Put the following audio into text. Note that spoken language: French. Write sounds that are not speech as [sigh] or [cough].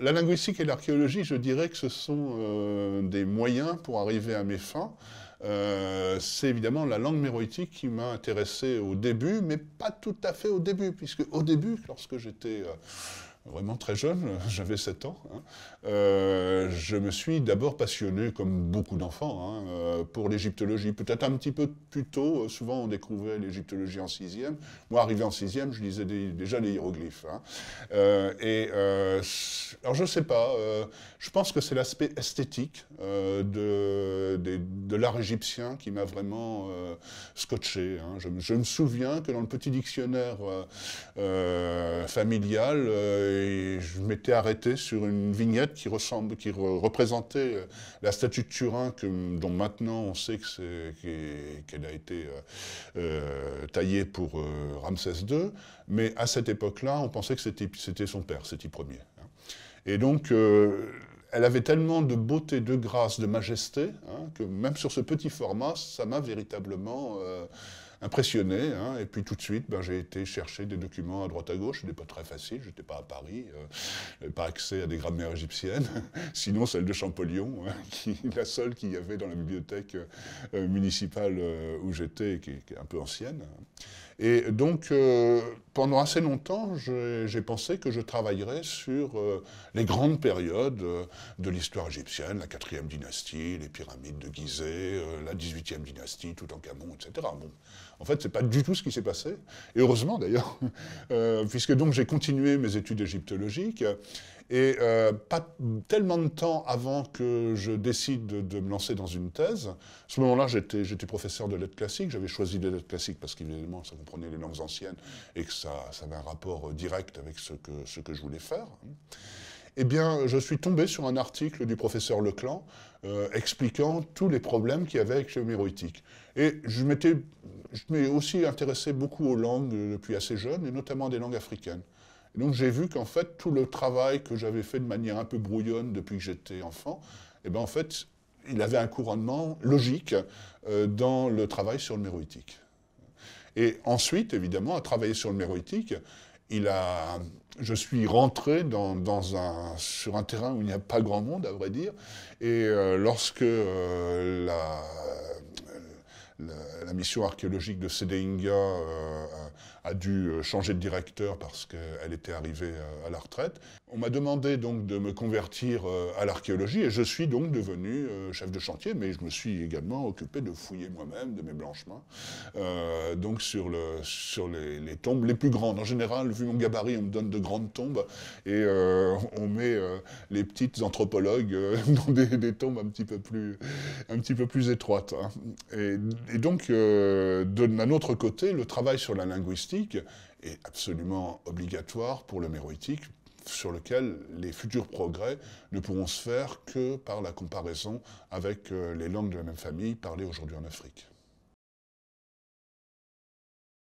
La linguistique et l'archéologie, je dirais que ce sont euh, des moyens pour arriver à mes fins. Euh, c'est évidemment la langue méroïtique qui m'a intéressé au début, mais pas tout à fait au début, puisque au début, lorsque j'étais euh, vraiment très jeune, [laughs] j'avais 7 ans, hein. euh, je me suis d'abord passionné, comme beaucoup d'enfants, hein, euh, pour l'égyptologie. Peut-être un petit peu plus tôt, euh, souvent on découvrait l'égyptologie en sixième. Moi, arrivé en sixième, je lisais déjà les hiéroglyphes. Hein. et alors je ne sais pas, je pense que c'est l'aspect esthétique de, l'art égyptien qui m'a vraiment scotché. je, me souviens que dans le petit dictionnaire familial, et je m'étais arrêté sur une vignette qui, ressemble, qui représentait euh, la statue de Turin, que, dont maintenant on sait qu'elle a été euh, euh, taillée pour Ramsès II, mais à cette époque-là, on pensait que c'était son père, c'était Ier. Hein. Et donc, elle avait tellement de beauté, de grâce, de majesté, hein, que même sur ce petit format, ça m'a véritablement impressionné. Hein. et puis tout de suite, ben, j'ai été chercher des documents à droite à gauche. Ce n'était pas très facile, j'étais pas à Paris, euh. je n'avais pas accès à des grammaires égyptiennes, [laughs] sinon celle de Champollion, hein, [laughs] qui, la seule qu'il y avait dans la bibliothèque euh, municipale euh, où j'étais, qui, est un peu ancienne. Et donc, pendant assez longtemps, j'ai pensé que je travaillerais sur les grandes périodes de l'histoire égyptienne, la quatrième dynastie, les pyramides de Gizeh, la 18e dynastie, tout en etc. En fait, ce n'est pas du tout ce qui s'est passé. Et heureusement d'ailleurs, [laughs] euh, puisque donc j'ai continué mes études égyptologiques. Et euh, pas tellement de temps avant que je décide de, me lancer dans une thèse, à ce moment-là, j'étais professeur de lettres classiques. J'avais choisi les lettres classiques parce qu'évidemment, ça comprenait les langues anciennes et que ça, avait un rapport euh, direct avec ce que, je voulais faire eh bien, je suis tombé sur un article du professeur Leclan expliquant tous les problèmes qu'il y avait avec l'homéroïtique. Et je m'étais je m'ai aussi intéressé beaucoup aux langues depuis assez jeune, et notamment des langues africaines. donc j'ai vu qu'en fait, tout le travail que j'avais fait de manière un peu brouillonne depuis que j'étais enfant, eh ben, en fait, il avait un couronnement logique euh, dans le travail sur le méroïtique. Et ensuite, évidemment, à travailler sur le méroïtique, il a, je suis rentré dans, un, sur un terrain où il n'y a pas grand monde, à vrai dire. Et euh, lorsque euh, la la, mission archéologique de Sedeinga euh, a, dû euh, changer de directeur parce qu'elle était arrivée euh, à la retraite. On m'a demandé donc de me convertir à l'archéologie et je suis donc devenu chef de chantier, mais je me suis également occupé de fouiller moi-même de mes blanches mains, donc sur, le, sur les, tombes les plus grandes. En général, vu mon gabarit, on me donne de grandes tombes et on met les petites anthropologues [laughs] dans des, tombes un petit peu plus, un petit peu plus étroites. Hein et donc, euh, d'un autre côté, le travail sur la linguistique est absolument obligatoire pour le méroïtique, sur lequel les futurs progrès ne pourront se faire que par la comparaison avec euh, les langues de la même famille parlées aujourd'hui en Afrique.